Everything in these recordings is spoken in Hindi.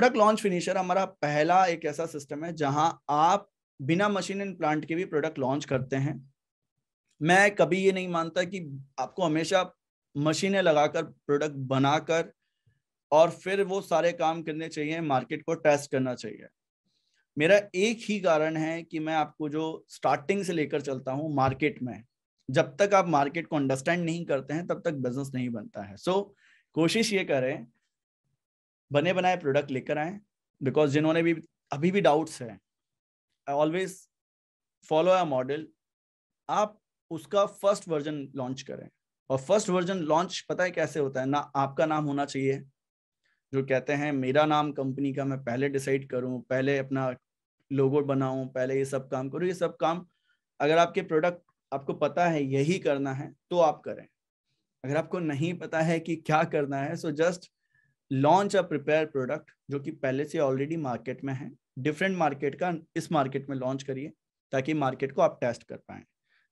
प्रोडक्ट लॉन्च फिनिशर हमारा पहला एक ऐसा सिस्टम है जहां आप बिना मशीन एंड प्लांट के भी प्रोडक्ट लॉन्च करते हैं मैं कभी ये नहीं मानता कि आपको हमेशा मशीनें लगाकर प्रोडक्ट बनाकर और फिर वो सारे काम करने चाहिए मार्केट को टेस्ट करना चाहिए मेरा एक ही कारण है कि मैं आपको जो स्टार्टिंग से लेकर चलता हूँ मार्केट में जब तक आप मार्केट को अंडरस्टैंड नहीं करते हैं तब तक बिजनेस नहीं बनता है सो so, कोशिश ये करें बने बनाए प्रोडक्ट लेकर आए बिकॉज जिन्होंने भी अभी भी डाउट्स हैं I always follow a model आप उसका फर्स्ट वर्जन लॉन्च करें और फर्स्ट वर्जन लॉन्च पता है कैसे होता है ना आपका नाम होना चाहिए जो कहते हैं मेरा नाम कंपनी का मैं पहले डिसाइड करूं पहले अपना लोगो बनाऊं पहले ये सब काम करूं ये सब काम अगर आपके प्रोडक्ट आपको पता है यही करना है तो आप करें अगर आपको नहीं पता है कि क्या करना है so just launch a prepare product जो कि पहले से ऑलरेडी मार्केट में है डिफरेंट मार्केट का इस मार्केट में लॉन्च करिए ताकि मार्केट को आप टेस्ट कर पाएँ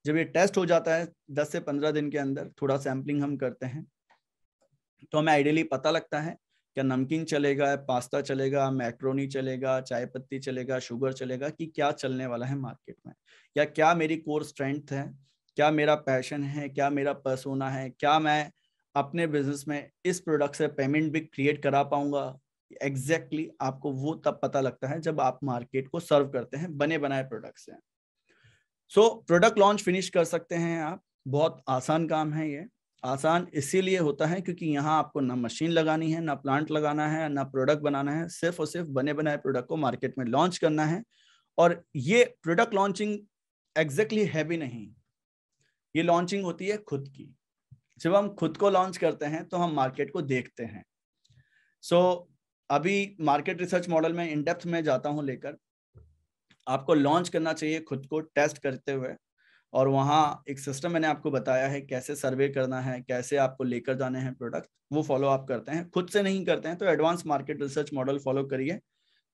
जब ये टेस्ट हो जाता है दस से पंद्रह दिन के अंदर थोड़ा सैम्पलिंग हम करते हैं तो हमें आइडियली पता लगता है क्या नमकीन चलेगा पास्ता चलेगा मैक्रोनी चलेगा चाय पत्ती चलेगा शुगर चलेगा कि क्या चलने वाला है मार्केट में या क्या मेरी कोर स्ट्रेंथ है क्या मेरा पैशन है क्या मेरा पर्सोना है क्या मैं अपने बिजनेस में इस प्रोडक्ट से पेमेंट भी क्रिएट करा पाऊंगा एग्जैक्टली exactly आपको वो तब पता लगता है जब आप मार्केट को सर्व करते हैं बने बनाए प्रोडक्ट से सो प्रोडक्ट लॉन्च फिनिश कर सकते हैं आप बहुत आसान काम है ये आसान इसीलिए होता है क्योंकि यहाँ आपको ना मशीन लगानी है ना प्लांट लगाना है ना प्रोडक्ट बनाना है सिर्फ और सिर्फ बने बनाए प्रोडक्ट को मार्केट में लॉन्च करना है और ये प्रोडक्ट लॉन्चिंग एग्जैक्टली है भी नहीं ये लॉन्चिंग होती है खुद की जब हम खुद को लॉन्च करते हैं तो हम मार्केट को देखते हैं सो so, अभी मार्केट रिसर्च मॉडल में इन डेप्थ में जाता हूँ लेकर आपको लॉन्च करना चाहिए खुद को टेस्ट करते हुए और वहाँ एक सिस्टम मैंने आपको बताया है कैसे सर्वे करना है कैसे आपको लेकर जाने हैं प्रोडक्ट वो फॉलो आप करते हैं खुद से नहीं करते हैं तो advance market research model follow करिए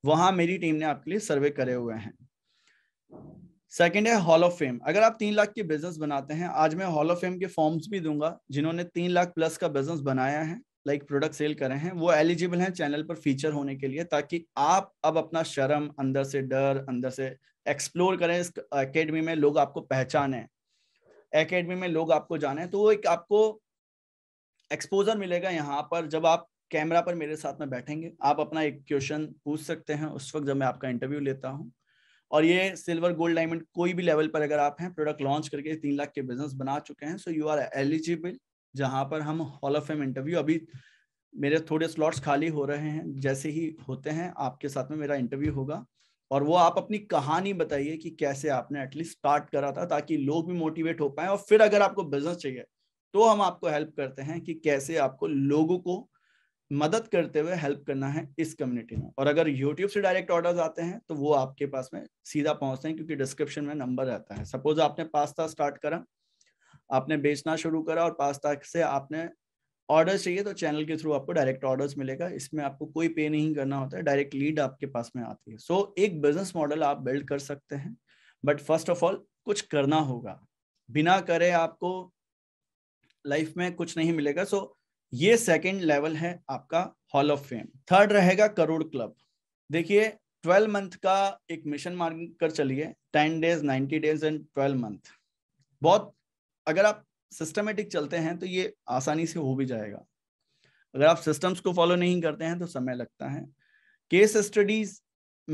वहाँ मेरी टीम ने आपके लिए सर्वे करे हुए हैं सेकेंड है हॉल ऑफ फेम अगर आप तीन लाख की बिजनेस बनाते हैं आज मैं हॉल ऑफ फेम के फॉर्म्स भी दूंगा जिन्होंने तीन लाख प्लस का बिजनेस बनाया है लाइक प्रोडक्ट सेल करे हैं वो एलिजिबल हैं चैनल पर फीचर होने के लिए ताकि आप अब अपना शर्म अंदर से डर अंदर से एक्सप्लोर करें इस अकेडमी में लोग आपको पहचाने अकेडमी में लोग आपको जाने तो वो एक आपको एक्सपोजर मिलेगा यहाँ पर जब आप कैमरा पर मेरे साथ में बैठेंगे आप अपना एक क्वेश्चन पूछ सकते हैं उस वक्त जब मैं आपका इंटरव्यू लेता हूँ और ये सिल्वर गोल्ड डायमंड कोई भी लेवल पर अगर आप हैं प्रोडक्ट लॉन्च करके तीन लाख के बिजनेस बना चुके हैं सो यू आर एलिजिबल जहां पर हम हॉल ऑफ फेम इंटरव्यू अभी मेरे थोड़े स्लॉट्स खाली हो रहे हैं जैसे ही होते हैं आपके साथ में मेरा इंटरव्यू होगा और वो आप अपनी कहानी बताइए कि कैसे आपने एटलीस्ट स्टार्ट करा था ताकि लोग भी मोटिवेट हो पाए और फिर अगर आपको बिजनेस चाहिए तो हम आपको हेल्प करते हैं कि कैसे आपको लोगों को मदद करते हुए हेल्प करना है इस कम्युनिटी में और अगर यूट्यूब से डायरेक्ट ऑर्डर्स आते हैं तो वो आपके पास में सीधा पहुंचते हैं क्योंकि डिस्क्रिप्शन में नंबर रहता है सपोज आपने पास्ता स्टार्ट करा आपने बेचना शुरू करा और पास्ता से आपने ऑर्डर चाहिए तो चैनल के थ्रू आपको डायरेक्ट ऑर्डर्स मिलेगा इसमें आपको कोई पे नहीं करना होता है डायरेक्ट लीड आपके पास में आती है सो so, एक बिजनेस मॉडल आप बिल्ड कर सकते हैं बट फर्स्ट ऑफ ऑल कुछ करना होगा बिना करे आपको लाइफ में कुछ नहीं मिलेगा सो so, ये सेकेंड लेवल है आपका हॉल ऑफ फेम थर्ड रहेगा करोड़ क्लब देखिए ट्वेल्व मंथ का एक मिशन मार्ग कर चलिए ten days ninety days and twelve month बहुत अगर आप सिस्टमेटिक चलते हैं तो ये आसानी से हो भी जाएगा अगर आप सिस्टम्स को फॉलो नहीं करते हैं तो समय लगता है केस स्टडीज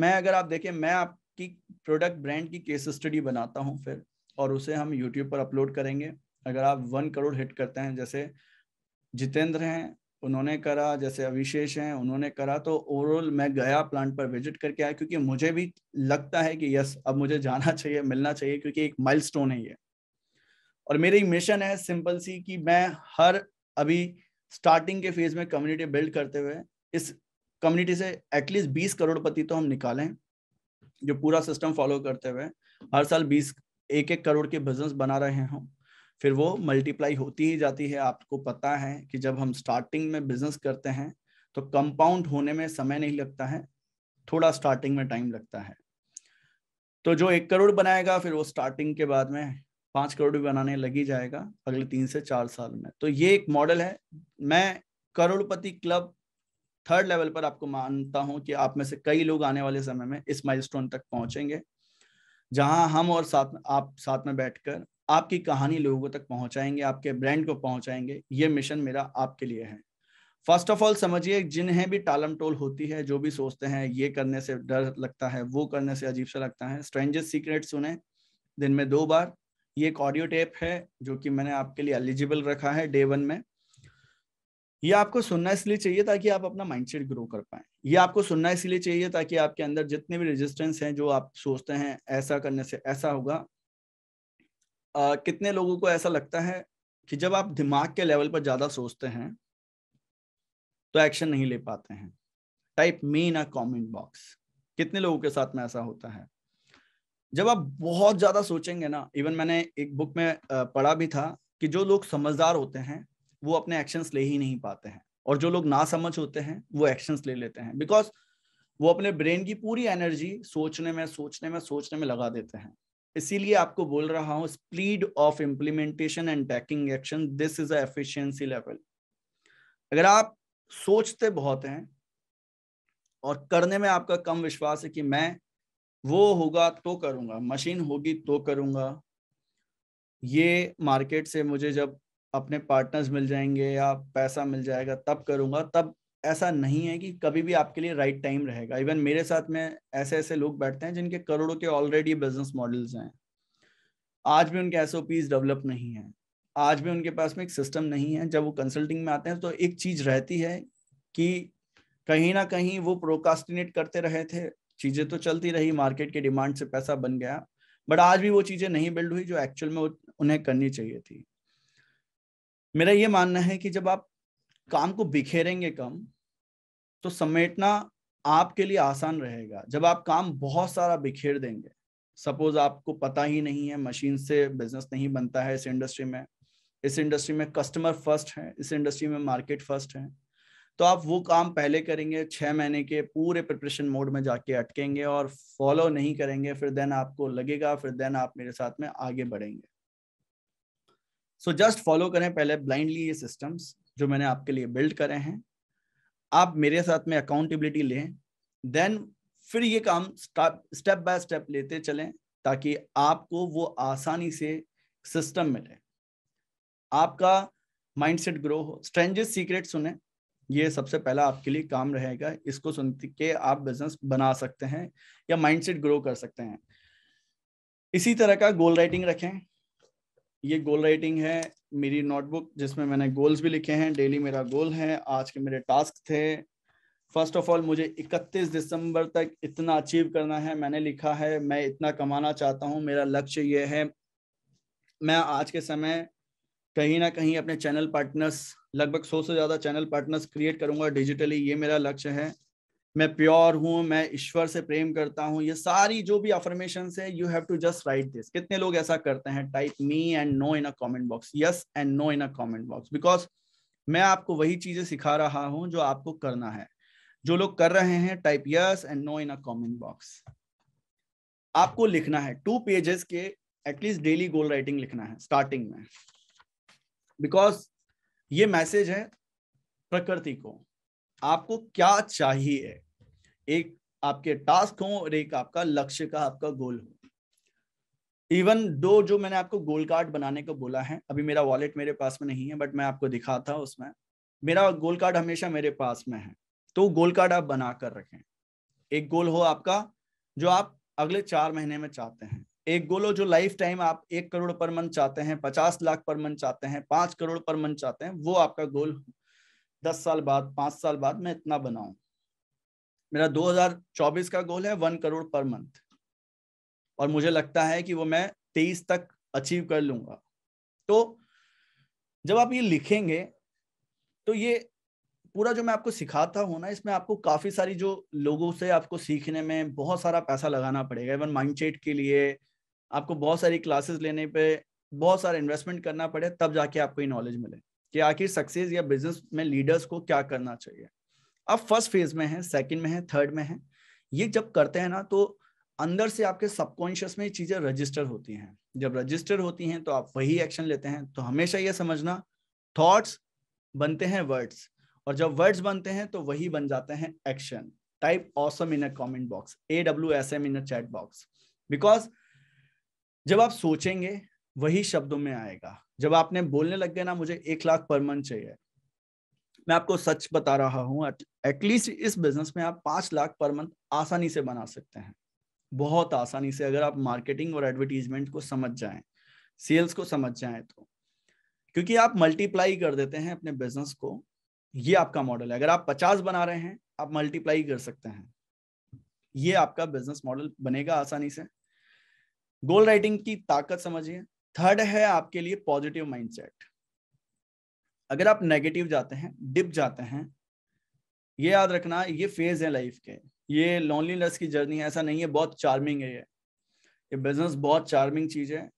मैं अगर आप देखें मैं आपकी प्रोडक्ट ब्रांड की केस स्टडी बनाता हूँ फिर और उसे हम यूट्यूब पर अपलोड करेंगे अगर आप वन करोड़ हिट करते हैं जैसे जितेंद्र हैं उन्होंने करा जैसे अविशेष हैं उन्होंने करा तो ओवरऑल मैं गया प्लांट पर विजिट करके आया क्योंकि मुझे भी लगता है कि यस अब मुझे जाना चाहिए मिलना चाहिए क्योंकि एक माइल है ये और मेरी मिशन है सिंपल सी कि मैं हर अभी स्टार्टिंग के फेज में कम्युनिटी बिल्ड करते हुए इस कम्युनिटी से एटलीस्ट बीस करोड़पति तो हम निकालें जो पूरा सिस्टम फॉलो करते हुए हर साल बीस एक एक करोड़ के बिजनेस बना रहे हों फिर वो मल्टीप्लाई होती ही जाती है आपको पता है कि जब हम स्टार्टिंग में बिजनेस करते हैं तो कंपाउंड होने में समय नहीं लगता है थोड़ा स्टार्टिंग में टाइम लगता है तो जो एक करोड़ बनाएगा फिर वो स्टार्टिंग के बाद में पांच करोड़ भी बनाने लगी जाएगा अगले तीन से चार साल में तो ये एक मॉडल है मैं करोड़पति क्लब थर्ड लेवल पर आपको मानता हूं कि आप में से कई लोग आने वाले समय में इस माइलस्टोन तक पहुंचेंगे जहां हम और साथ में आप साथ में बैठकर आपकी कहानी लोगों तक पहुंचाएंगे आपके ब्रांड को पहुंचाएंगे ये मिशन मेरा आपके लिए है फर्स्ट ऑफ ऑल समझिए जिन्हें भी टालम टोल होती है जो भी सोचते हैं ये करने से डर लगता है वो करने से अजीब सा लगता है स्ट्रेंजर सीक्रेट सुने दिन में दो बार ये एक ऑडियो टेप है जो कि मैंने आपके लिए एलिजिबल रखा है डे वन में ये आपको सुनना इसलिए चाहिए ताकि आप अपना माइंडसेट ग्रो कर पाए ये आपको सुनना इसलिए चाहिए ताकि आपके अंदर जितने भी रेजिस्टेंस हैं जो आप सोचते हैं ऐसा करने से ऐसा होगा आ, कितने लोगों को ऐसा लगता है कि जब आप दिमाग के लेवल पर ज़्यादा सोचते हैं तो एक्शन नहीं ले पाते हैं type me in a comment box कितने लोगों के साथ में ऐसा होता है जब आप बहुत ज़्यादा सोचेंगे ना इवन मैंने एक बुक में पढ़ा भी था कि जो लोग समझदार होते हैं वो अपने एक्शंस ले ही नहीं पाते हैं और जो लोग ना समझ होते हैं वो एक्शंस ले लेते हैं बिकॉज वो अपने ब्रेन की पूरी एनर्जी सोचने में सोचने में सोचने में लगा देते हैं इसीलिए आपको बोल रहा हूं speed of implementation and taking action this is efficiency level अगर आप सोचते बहुत हैं और करने में आपका कम विश्वास है कि मैं वो होगा तो करूंगा मशीन होगी तो करूंगा ये मार्केट से मुझे जब अपने पार्टनर्स मिल जाएंगे या पैसा मिल जाएगा तब करूंगा तब ऐसा नहीं है कि कभी भी आपके लिए राइट टाइम रहेगा इवन मेरे साथ में ऐसे ऐसे लोग बैठते हैं जिनके करोड़ों के ऑलरेडी बिजनेस मॉडल्स हैं आज भी उनके एस डेवलप नहीं है आज भी उनके पास में एक सिस्टम नहीं है जब वो कंसल्टिंग में आते हैं तो एक चीज रहती है कि कहीं ना कहीं वो प्रोकास्टिनेट करते रहे थे चीजें तो चलती रही मार्केट के डिमांड से पैसा बन गया बट आज भी वो चीजें नहीं बिल्ड हुई जो एक्चुअल में उन्हें करनी चाहिए थी मेरा ये मानना है कि जब आप काम को बिखेरेंगे कम तो समेटना आपके लिए आसान रहेगा जब आप काम बहुत सारा बिखेर देंगे सपोज आपको पता ही नहीं है मशीन से बिजनेस नहीं बनता है इस इंडस्ट्री में इस इंडस्ट्री में कस्टमर फर्स्ट है इस इंडस्ट्री में मार्केट फर्स्ट है तो आप वो काम पहले करेंगे छह महीने के पूरे प्रिपरेशन मोड में जाके अटकेंगे और फॉलो नहीं करेंगे फिर देन आपको लगेगा फिर देन आप मेरे साथ में आगे बढ़ेंगे सो जस्ट फॉलो करें पहले ब्लाइंडली ये सिस्टम्स जो मैंने आपके लिए बिल्ड करे हैं आप मेरे साथ में अकाउंटेबिलिटी लें देन फिर ये काम स्टेप बाय स्टेप लेते चलें ताकि आपको वो आसानी से सिस्टम मिले आपका माइंडसेट ग्रो हो स्ट्रेंजेस सीक्रेट सुने ये सबसे पहला आपके लिए काम रहेगा इसको सुन के आप बिजनेस बना सकते हैं या माइंडसेट ग्रो कर सकते हैं इसी तरह का गोल राइटिंग रखें ये गोल राइटिंग है मेरी नोटबुक जिसमें मैंने गोल्स भी लिखे हैं डेली मेरा गोल है आज के मेरे टास्क थे फर्स्ट ऑफ ऑल मुझे 31 दिसंबर तक इतना अचीव करना है मैंने लिखा है मैं इतना कमाना चाहता हूँ मेरा लक्ष्य ये है मैं आज के समय कहीं ना कहीं अपने चैनल पार्टनर्स लगभग सौ से ज़्यादा चैनल पार्टनर्स क्रिएट करूंगा डिजिटली ये मेरा लक्ष्य है मैं प्योर हूं मैं ईश्वर से प्रेम करता हूं ये सारी जो भी अफर्मेशन है you have to just write this कितने लोग ऐसा करते हैं type me and no in a comment box yes and no in a comment box because मैं आपको वही चीजें सिखा रहा हूं जो आपको करना है जो लोग कर रहे हैं type yes and no in a comment box आपको लिखना है टू पेजेस के एटलीस्ट डेली गोल राइटिंग लिखना है स्टार्टिंग में बिकॉज ये मैसेज है प्रकृति को आपको क्या चाहिए एक आपके टास्क हो और एक आपका लक्ष्य का आपका गोल हो इवन दो जो मैंने आपको गोल कार्ड बनाने को बोला है अभी मेरा वॉलेट मेरे पास में नहीं है बट मैं आपको दिखाता था उसमें मेरा गोल कार्ड हमेशा मेरे पास में है तो गोल कार्ड आप बना कर रखें एक गोल हो आपका जो आप अगले चार महीने में चाहते हैं एक गोल हो जो लाइफ टाइम आप एक करोड़ पर मंथ चाहते हैं पचास लाख पर मंथ चाहते हैं पांच करोड़ पर मंथ चाहते हैं वो आपका गोल हो दस साल बाद पांच साल बाद मैं इतना बनाऊं मेरा 2024 का गोल है वन करोड़ पर मंथ और मुझे लगता है कि वो मैं तेईस तक अचीव कर लूंगा तो जब आप ये लिखेंगे तो ये पूरा जो मैं आपको सिखाता हूँ ना इसमें आपको काफ़ी सारी जो लोगों से आपको सीखने में बहुत सारा पैसा लगाना पड़ेगा इवन माइंड के लिए आपको बहुत सारी क्लासेस लेने पे बहुत सारा इन्वेस्टमेंट करना पड़े तब जाके आपको ये नॉलेज मिले कि आखिर सक्सेस या बिजनेस में लीडर्स को क्या करना चाहिए अब फर्स्ट फेज में है सेकंड में है थर्ड में है ये जब करते हैं ना तो अंदर से आपके सबकॉन्शियस में चीजें रजिस्टर होती हैं जब रजिस्टर होती हैं तो आप वही एक्शन लेते हैं तो हमेशा ये समझना थॉट्स बनते हैं वर्ड्स और जब वर्ड्स बनते हैं तो वही बन जाते हैं action type awesome in a comment box A W S M in a chat box because जब आप सोचेंगे वही शब्दों में आएगा जब आपने बोलने लग गए ना मुझे एक लाख पर मंथ चाहिए मैं आपको सच बता रहा हूं एटलीस्ट इस बिजनेस में आप पांच लाख पर मंथ आसानी से बना सकते हैं बहुत आसानी से अगर आप मार्केटिंग और एडवर्टीजमेंट को समझ जाए सेल्स को समझ जाए तो क्योंकि आप मल्टीप्लाई कर देते हैं अपने बिजनेस को ये आपका मॉडल है अगर आप पचास बना रहे हैं आप मल्टीप्लाई कर सकते हैं ये आपका बिजनेस मॉडल बनेगा आसानी से गोल राइटिंग की ताकत समझिए थर्ड है आपके लिए पॉजिटिव माइंडसेट अगर आप नेगेटिव जाते हैं डिप जाते हैं ये याद रखना ये फेज है लाइफ के ये लोनलीनेस की जर्नी है ऐसा नहीं है बहुत चार्मिंग है ये ये बिजनेस बहुत चार्मिंग चीज है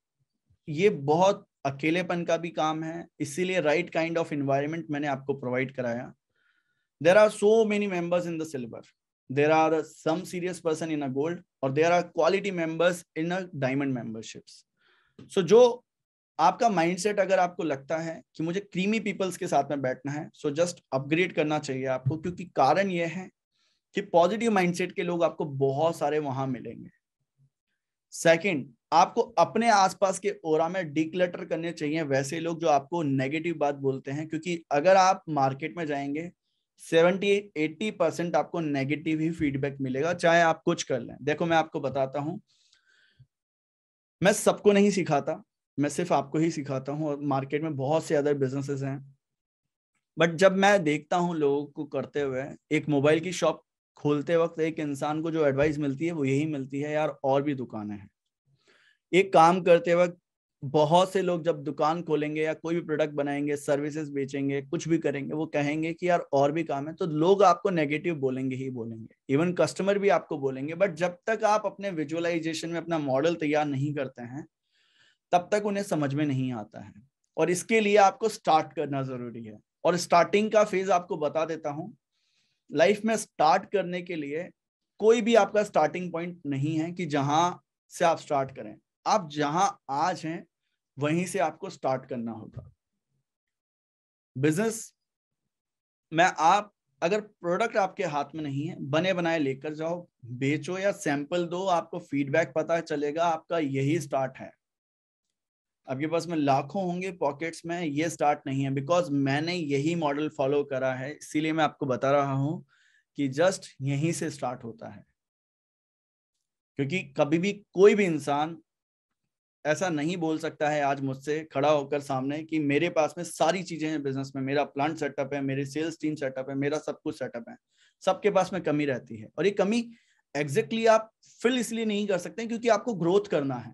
ये बहुत अकेलेपन का भी काम है इसीलिए राइट काइंड ऑफ इन्वायरमेंट मैंने आपको प्रोवाइड कराया there are so many members in the silver there are some serious person in a gold और there are quality members in a diamond memberships so so, जो आपका माइंडसेट अगर आपको लगता है कि मुझे क्रीमी पीपल्स के साथ में बैठना है सो जस्ट अपग्रेड करना चाहिए आपको क्योंकि कारण यह है कि पॉजिटिव माइंडसेट के लोग आपको बहुत सारे वहां मिलेंगे सेकंड आपको अपने आसपास के ओरा में डिक्लटर करने चाहिए वैसे लोग जो आपको नेगेटिव बात बोलते हैं क्योंकि अगर आप मार्केट में जाएंगे सेवेंटी एट्टी परसेंट आपको नेगेटिव ही फीडबैक मिलेगा चाहे आप कुछ कर लें देखो मैं आपको बताता हूँ मैं सबको नहीं सिखाता मैं सिर्फ आपको ही सिखाता हूँ और मार्केट में बहुत से अदर बिजनेसेस हैं बट जब मैं देखता हूँ लोगों को करते हुए एक मोबाइल की शॉप खोलते वक्त एक इंसान को जो एडवाइस मिलती है वो यही मिलती है यार और भी दुकानें हैं एक काम करते वक्त बहुत से लोग जब दुकान खोलेंगे या कोई भी प्रोडक्ट बनाएंगे सर्विसेज बेचेंगे कुछ भी करेंगे वो कहेंगे कि यार और भी काम है तो लोग आपको नेगेटिव बोलेंगे ही बोलेंगे इवन कस्टमर भी आपको बोलेंगे बट जब तक आप अपने विजुअलाइजेशन में अपना मॉडल तैयार नहीं करते हैं तब तक उन्हें समझ में नहीं आता है और इसके लिए आपको स्टार्ट करना जरूरी है और स्टार्टिंग का फेज आपको बता देता हूं लाइफ में स्टार्ट करने के लिए कोई भी आपका स्टार्टिंग पॉइंट नहीं है कि जहां से आप स्टार्ट करें आप जहां आज हैं वहीं से आपको स्टार्ट करना होगा बिजनेस मैं आप अगर प्रोडक्ट आपके हाथ में नहीं है बने बनाए लेकर जाओ बेचो या सैंपल दो आपको फीडबैक पता चलेगा आपका यही स्टार्ट है आपके पास में लाखों होंगे पॉकेट्स में ये स्टार्ट नहीं है बिकॉज मैंने यही मॉडल फॉलो करा है इसीलिए मैं आपको बता रहा हूं कि जस्ट यहीं से स्टार्ट होता है क्योंकि कभी भी कोई भी इंसान ऐसा नहीं बोल सकता है आज मुझसे खड़ा होकर सामने कि मेरे पास में सारी चीजें हैं बिजनेस में मेरा प्लांट सेटअप है मेरी सेल्स टीम सेटअप है मेरा सब कुछ सेटअप है सबके पास में कमी रहती है और ये कमी एग्जैक्टली exactly आप फिल इसलिए नहीं कर सकते क्योंकि आपको ग्रोथ करना है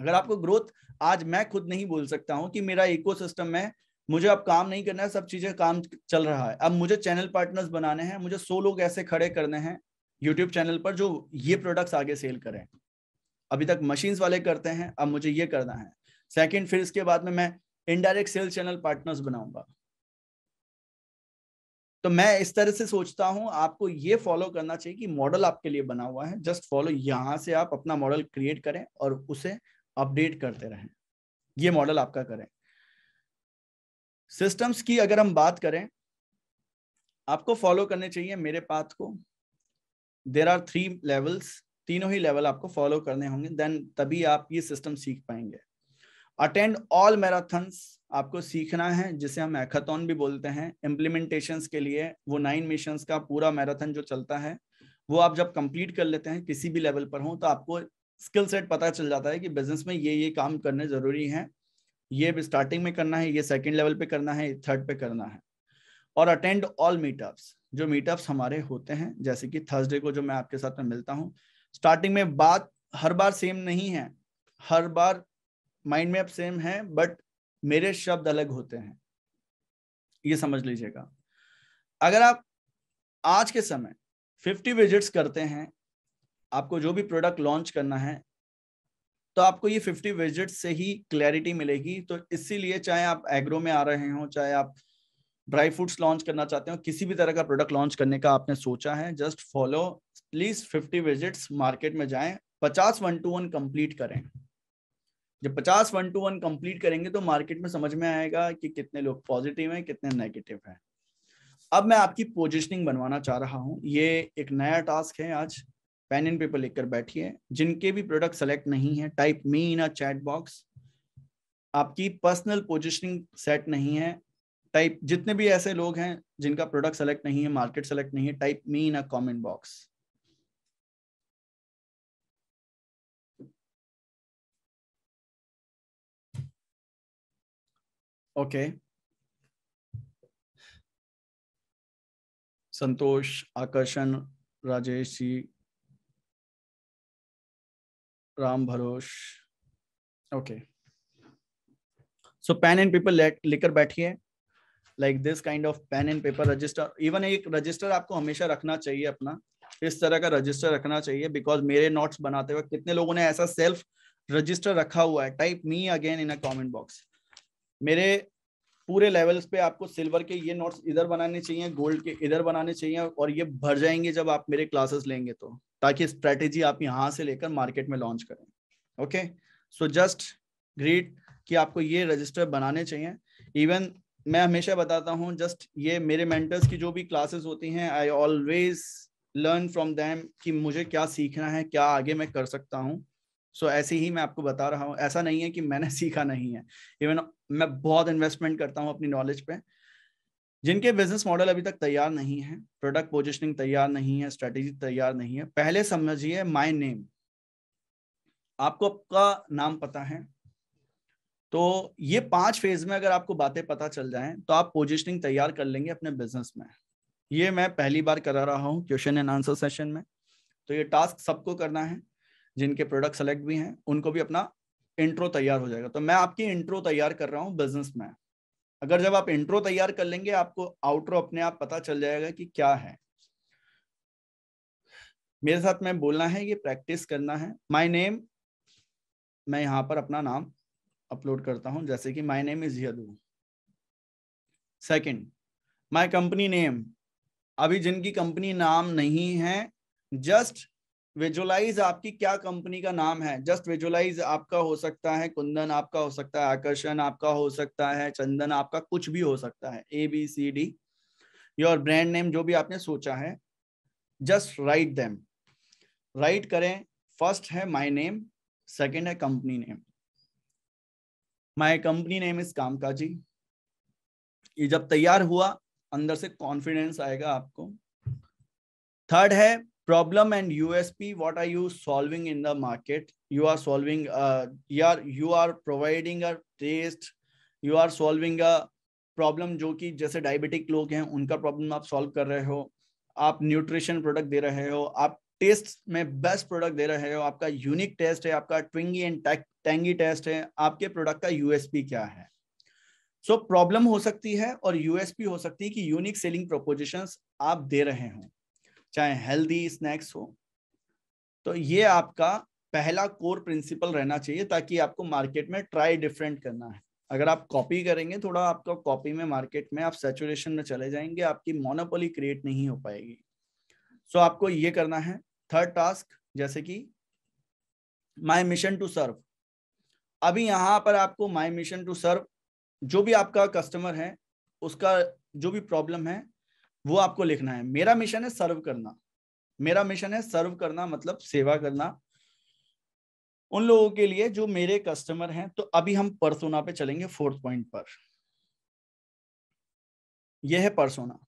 अगर आपको ग्रोथ आज मैं खुद नहीं बोल सकता हूँ कि मेरा इको है मुझे अब काम नहीं करना है सब चीजें काम चल रहा है अब मुझे चैनल पार्टनर्स बनाने हैं मुझे सो लोग ऐसे खड़े करने हैं यूट्यूब चैनल पर जो ये प्रोडक्ट्स आगे सेल करें अभी तक मशीन्स वाले करते हैं अब मुझे ये करना है सेकेंड फिर इसके बाद में मैं इनडायरेक्ट सेल्स चैनल पार्टनर्स बनाऊंगा तो मैं इस तरह से सोचता हूं आपको ये फॉलो करना चाहिए कि मॉडल आपके लिए बना हुआ है जस्ट फॉलो यहां से आप अपना मॉडल क्रिएट करें और उसे अपडेट करते रहें ये मॉडल आपका करें सिस्टम्स की अगर हम बात करें आपको फॉलो करने चाहिए मेरे पाथ को देर आर थ्री लेवल्स तीनों ही लेवल आपको फॉलो करने होंगे देन तभी आप ये सिस्टम सीख पाएंगे अटेंड ऑल मैराथन्स आपको सीखना है जिसे हम हैकाथॉन भी बोलते हैं इम्प्लीमेंटेशन के लिए वो नाइन मिशन का पूरा मैराथन जो चलता है वो आप जब कंप्लीट कर लेते हैं किसी भी लेवल पर हो तो आपको स्किल सेट पता चल जाता है कि बिजनेस में ये ये काम करने जरूरी है ये स्टार्टिंग में करना है ये सेकेंड लेवल पे करना है थर्ड पे करना है और अटेंड ऑल मीटअप्स जो मीटअप्स हमारे होते हैं जैसे कि थर्सडे को जो मैं आपके साथ में मिलता हूँ स्टार्टिंग में बात हर बार सेम नहीं है हर बार माइंड मैप सेम है बट मेरे शब्द अलग होते हैं ये समझ लीजिएगा अगर आप आज के समय 50 विजिट्स करते हैं आपको जो भी प्रोडक्ट लॉन्च करना है तो आपको ये 50 विजिट्स से ही क्लैरिटी मिलेगी तो इसीलिए चाहे आप एग्रो में आ रहे हो चाहे आप ड्राई फ्रूट्स लॉन्च करना चाहते हो किसी भी तरह का प्रोडक्ट लॉन्च करने का आपने सोचा है just follow at least fifty visits market में जाएं पचास वन टू वन कंप्लीट करें जब पचास वन टू वन कंप्लीट करेंगे तो मार्केट में समझ में आएगा कि कितने लोग पॉजिटिव हैं कितने नेगेटिव हैं अब मैं आपकी पोजिशनिंग बनवाना चाह रहा हूँ ये एक नया टास्क है आज पेन एंड पेपर लेकर बैठिए जिनके भी प्रोडक्ट सेलेक्ट नहीं है type me in a chat box आपकी पर्सनल पोजिशनिंग सेट नहीं है टाइप जितने भी ऐसे लोग हैं जिनका प्रोडक्ट सेलेक्ट नहीं है मार्केट सेलेक्ट नहीं है type me in a comment box okay Santosh Akarshan Rajesh ji Ram Bharos okay so pen and paper लेकर बैठिए like this kind of pen and paper register even एक रजिस्टर आपको हमेशा रखना चाहिए अपना इस तरह का रजिस्टर रखना चाहिए बिकॉज मेरे नोट्स बनाते वक्त कितने लोगों ने ऐसा सेल्फ रजिस्टर रखा हुआ है type me again in a comment box मेरे पूरे लेवल्स पे आपको सिल्वर के ये नोट्स इधर बनाने चाहिए गोल्ड के इधर बनाने चाहिए और ये भर जाएंगे जब आप मेरे क्लासेस लेंगे तो ताकि स्ट्रेटेजी आप यहाँ से लेकर मार्केट में लॉन्च करें ओके सो जस्ट ग्रीड कि आपको ये रजिस्टर बनाने चाहिए इवन मैं हमेशा बताता हूँ जस्ट ये मेरे मेंटर्स की जो भी क्लासेस होती हैं I always learn from them कि मुझे क्या सीखना है क्या आगे मैं कर सकता हूँ सो so, ऐसे ही मैं आपको बता रहा हूँ ऐसा नहीं है कि मैंने सीखा नहीं है इवन मैं बहुत इन्वेस्टमेंट करता हूँ अपनी नॉलेज पे जिनके बिजनेस मॉडल अभी तक तैयार नहीं है प्रोडक्ट पोजिशनिंग तैयार नहीं है स्ट्रेटेजी तैयार नहीं है पहले समझिए माई नेम आपको आपका नाम पता है तो ये पांच फेज में अगर आपको बातें पता चल जाएं तो आप पोजिशनिंग तैयार कर लेंगे अपने बिजनेस में ये मैं पहली बार करा रहा हूँ क्वेश्चन एंड आंसर सेशन में तो ये टास्क सबको करना है जिनके प्रोडक्ट सेलेक्ट भी हैं उनको भी अपना इंट्रो तैयार हो जाएगा तो मैं आपकी इंट्रो तैयार कर रहा हूँ बिजनेस में अगर जब आप इंट्रो तैयार कर लेंगे आपको आउटरो अपने आप पता चल जाएगा कि क्या है मेरे साथ में बोलना है ये प्रैक्टिस करना है माई नेम मैं यहाँ पर अपना नाम अपलोड करता हूँ जैसे कि my name is Yadu second my company name अभी जिनकी कंपनी नाम नहीं है जस्ट विजुलाइज आपकी क्या कंपनी का नाम है जस्ट विजुलाइज आपका हो सकता है कुंदन आपका हो सकता है आकर्षण आपका हो सकता है चंदन आपका कुछ भी हो सकता है A B C D your brand name जो भी आपने सोचा है जस्ट राइट देम राइट करें फर्स्ट है माय नेम सेकंड है company name my company name is कामकाजी ये जब तैयार हुआ अंदर से कॉन्फिडेंस आएगा आपको थर्ड है problem and USP, what are you solving in the market? You are solving, uh, you, are, you are providing a taste, you are solving a problem जो कि जैसे डायबिटिक लोग हैं उनका प्रॉब्लम आप सॉल्व कर रहे हो आप न्यूट्रिशन प्रोडक्ट दे रहे हो आप टेस्ट में बेस्ट प्रोडक्ट दे रहे हो आपका यूनिक टेस्ट है आपका ट्विंगी एंड टैंगी टेस्ट है आपके प्रोडक्ट का यूएसपी क्या है सो so, प्रॉब्लम हो सकती है और यूएसपी हो सकती है कि यूनिक सेलिंग प्रोपोजिशंस आप दे रहे हो चाहे हेल्दी स्नैक्स हो तो ये आपका पहला कोर प्रिंसिपल रहना चाहिए ताकि आपको मार्केट में ट्राई डिफरेंट करना है अगर आप कॉपी करेंगे थोड़ा आपका कॉपी में मार्केट में आप सेचुरेशन में चले जाएंगे आपकी मोनोपोली क्रिएट नहीं हो पाएगी सो so, आपको ये करना है थर्ड टास्क जैसे कि माई मिशन टू सर्व अभी यहाँ पर आपको माई मिशन टू सर्व जो भी आपका कस्टमर है उसका जो भी प्रॉब्लम है वो आपको लिखना है मेरा मिशन है सर्व करना मेरा मिशन है सर्व करना मतलब सेवा करना उन लोगों के लिए जो मेरे कस्टमर हैं तो अभी हम परसोना पे चलेंगे फोर्थ पॉइंट पर यह है persona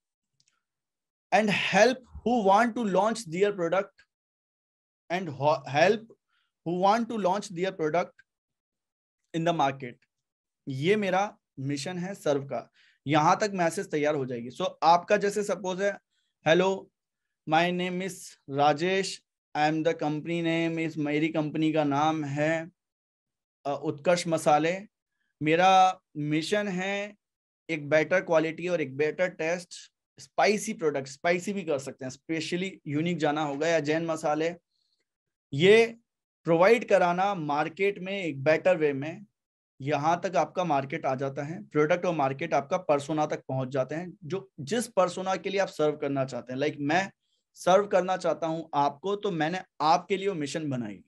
and help who want to launch their product and help who want to launch their product in the market ये मेरा मिशन है सर्व का यहाँ तक मैसेज तैयार हो जाएगी सो so, आपका जैसे सपोज है hello my name is Rajesh I am the company name is मेरी कंपनी का नाम है उत्कर्ष मसाले मेरा मिशन है एक बेटर क्वालिटी और एक better taste spicy product spicy भी कर सकते हैं स्पेशली यूनिक जाना होगा या जैन मसाले ये प्रोवाइड कराना मार्केट में एक बेटर वे में यहाँ तक आपका मार्केट आ जाता है प्रोडक्ट और मार्केट आपका परसोना तक पहुंच जाते हैं जो जिस परसोना के लिए आप सर्व करना चाहते हैं लाइक like मैं सर्व करना चाहता हूं आपको तो मैंने आपके लिए मिशन बनाई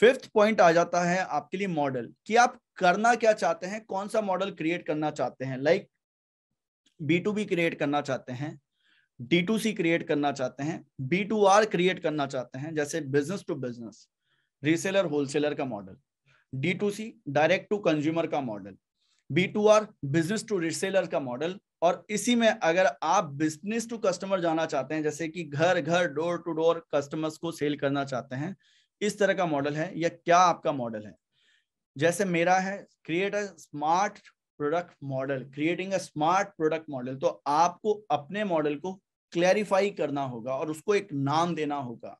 फिफ्थ पॉइंट आ जाता है आपके लिए मॉडल कि आप करना क्या चाहते हैं कौन सा मॉडल क्रिएट करना चाहते हैं like B to B create करना चाहते हैं डी टू सी क्रिएट करना चाहते हैं बी टू आर क्रिएट करना चाहते हैं जैसे business to business reseller wholesaler का model D to C direct to consumer का model B to R business to reseller का मॉडल और इसी में अगर आप बिजनेस टू कस्टमर जाना चाहते हैं जैसे कि घर घर डोर टू डोर कस्टमर्स को सेल करना चाहते हैं इस तरह का मॉडल है या क्या आपका मॉडल है जैसे मेरा है create a smart product model creating a smart product model तो आपको अपने मॉडल को क्लैरिफाई करना होगा और उसको एक नाम देना होगा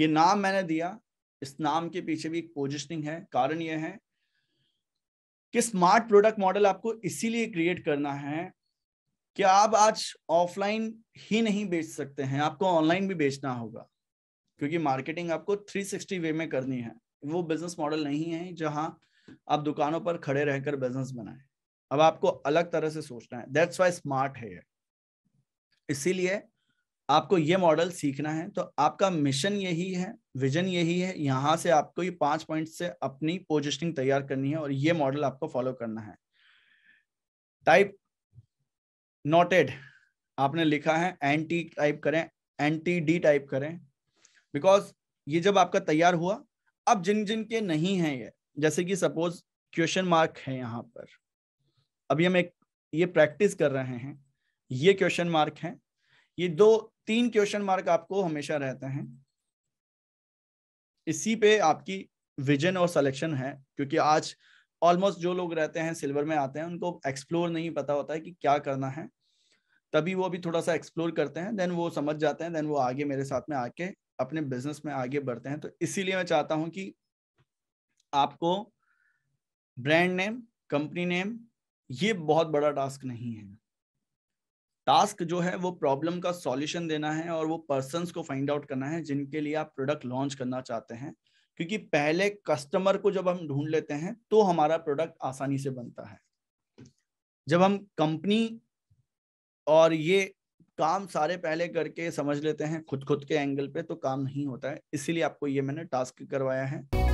ये नाम मैंने दिया इस नाम के पीछे भी एक पोजिशनिंग है कारण यह है कि स्मार्ट प्रोडक्ट मॉडल आपको इसीलिए क्रिएट करना है कि आप आज ऑफलाइन ही नहीं बेच सकते हैं आपको ऑनलाइन भी बेचना होगा क्योंकि मार्केटिंग आपको 360 वे में करनी है वो बिजनेस मॉडल नहीं है जहां आप दुकानों पर खड़े रहकर बिजनेस बनाए अब आपको अलग तरह से सोचना है दैट्स वाई स्मार्ट है इसीलिए आपको ये मॉडल सीखना है तो आपका मिशन यही है विजन यही है यहाँ से आपको ये पांच पॉइंट से अपनी पोजिशनिंग तैयार करनी है और ये मॉडल आपको फॉलो करना है टाइप नोटेड आपने लिखा है एंटी टाइप करें एंटी डी टाइप करें बिकॉज ये जब आपका तैयार हुआ अब जिन जिन के नहीं है ये जैसे कि सपोज क्वेश्चन मार्क है यहाँ पर अभी हम एक ये प्रैक्टिस कर रहे हैं ये क्वेश्चन मार्क है ये दो तीन क्वेश्चन मार्क आपको हमेशा रहते हैं इसी पे आपकी विजन और सिलेक्शन है क्योंकि आज ऑलमोस्ट जो लोग रहते हैं सिल्वर में आते हैं उनको एक्सप्लोर नहीं पता होता है कि क्या करना है तभी वो भी थोड़ा सा एक्सप्लोर करते हैं देन वो समझ जाते हैं देन वो आगे मेरे साथ में आके अपने बिजनेस में आगे बढ़ते हैं तो इसीलिए मैं चाहता हूं कि आपको ब्रांड नेम कंपनी नेम ये बहुत बड़ा टास्क नहीं है टास्क जो है वो प्रॉब्लम का सॉल्यूशन देना है और वो पर्सन को फाइंड आउट करना है जिनके लिए आप प्रोडक्ट लॉन्च करना चाहते हैं क्योंकि पहले कस्टमर को जब हम ढूंढ लेते हैं तो हमारा प्रोडक्ट आसानी से बनता है जब हम कंपनी और ये काम सारे पहले करके समझ लेते हैं खुद खुद के एंगल पे तो काम नहीं होता है इसीलिए आपको ये मैंने टास्क करवाया है